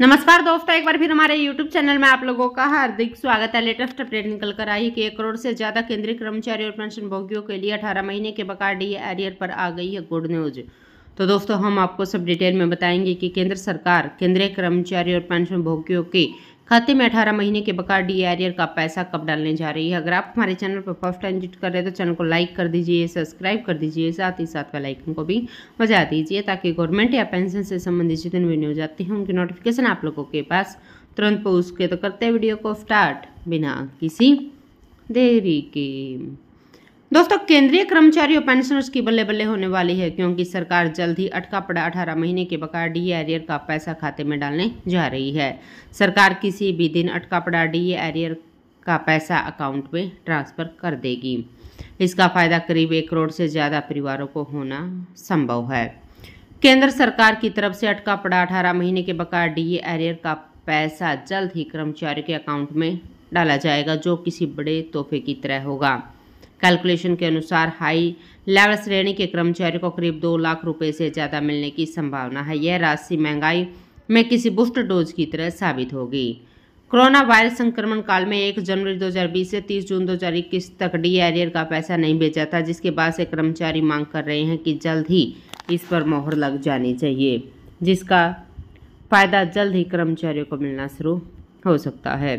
नमस्कार दोस्तों एक बार फिर हमारे YouTube चैनल में आप लोगों का हार्दिक स्वागत है लेटेस्ट अपडेट निकल कर आई है कि एक करोड़ से ज़्यादा केंद्रीय कर्मचारी और पेंशन भोगियों के लिए 18 महीने के डी एरियर पर आ गई है गुड न्यूज तो दोस्तों हम आपको सब डिटेल में बताएंगे कि केंद्र सरकार केंद्रीय कर्मचारी और पेंशन भोगियों की खाते में अठारह महीने के बकार डी एरियर का पैसा कब डालने जा रही है अगर आप हमारे चैनल पर फर्स्ट टाइम विजिट कर रहे हैं तो चैनल को लाइक कर दीजिए सब्सक्राइब कर दीजिए साथ ही साथ वेलाइकन को भी बजा दीजिए ताकि गवर्नमेंट या पेंशन से संबंधित जितने भी न्यूज आती है उनकी नोटिफिकेशन आप लोगों के पास तुरंत पहुँच के तो करते हैं वीडियो को स्टार्ट बिना किसी देरी के दोस्तों केंद्रीय कर्मचारी और पेंशनर्स की बल्ले बल्ले होने वाली है क्योंकि सरकार जल्द ही अटका पड़ा अठारह महीने के बकाया डी एरियर का पैसा खाते में डालने जा रही है सरकार किसी भी दिन अटका पड़ा डी एरियर का पैसा अकाउंट में ट्रांसफर कर देगी इसका फायदा करीब एक करोड़ से ज़्यादा परिवारों को होना संभव है केंद्र सरकार की तरफ से अटका पड़ा अठारह महीने के बकाया डी एरियर का पैसा जल्द ही कर्मचारी के अकाउंट में डाला जाएगा जो किसी बड़े तोहफे की तरह होगा कैलकुलेशन के अनुसार हाई लेवल श्रेणी के कर्मचारियों को करीब दो लाख रुपए से ज़्यादा मिलने की संभावना है यह राशि महंगाई में किसी बूस्टर डोज की तरह साबित होगी कोरोना वायरस संक्रमण काल में 1 जनवरी 2020 से 30 जून 2021 तक डी एरियर का पैसा नहीं भेजा था जिसके बाद से कर्मचारी मांग कर रहे हैं कि जल्द ही इस पर मोहर लग जानी चाहिए जिसका फायदा जल्द ही कर्मचारियों को मिलना शुरू हो सकता है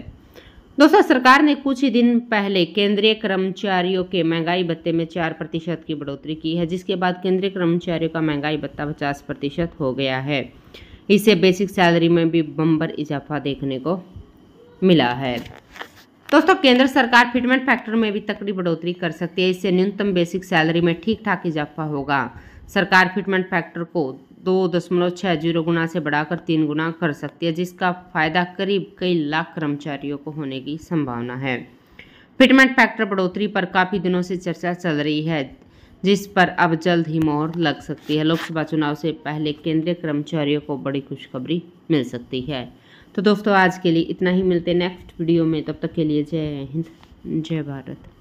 दोस्तों सरकार ने कुछ ही दिन पहले केंद्रीय कर्मचारियों के महंगाई भत्ते में चार प्रतिशत की बढ़ोतरी की है जिसके बाद केंद्रीय कर्मचारियों का महंगाई भत्ता पचास प्रतिशत हो गया है इससे बेसिक सैलरी में भी बम्बर इजाफा देखने को मिला है दोस्तों केंद्र सरकार फिटमेंट फैक्टर में भी तकड़ी बढ़ोतरी कर सकती है इससे न्यूनतम बेसिक सैलरी में ठीक ठाक इजाफा होगा सरकार फिटमेंट फैक्टर को दो दशमलव छः जीरो गुना से बढ़ाकर तीन गुना कर सकती है जिसका फायदा करीब कई लाख कर्मचारियों को होने की संभावना है फिटमेंट फैक्टर बढ़ोतरी पर काफ़ी दिनों से चर्चा चल रही है जिस पर अब जल्द ही मोहर लग सकती है लोकसभा चुनाव से पहले केंद्रीय कर्मचारियों को बड़ी खुशखबरी मिल सकती है तो दोस्तों आज के लिए इतना ही मिलते नेक्स्ट वीडियो में तब तक के लिए जय हिंद जय भारत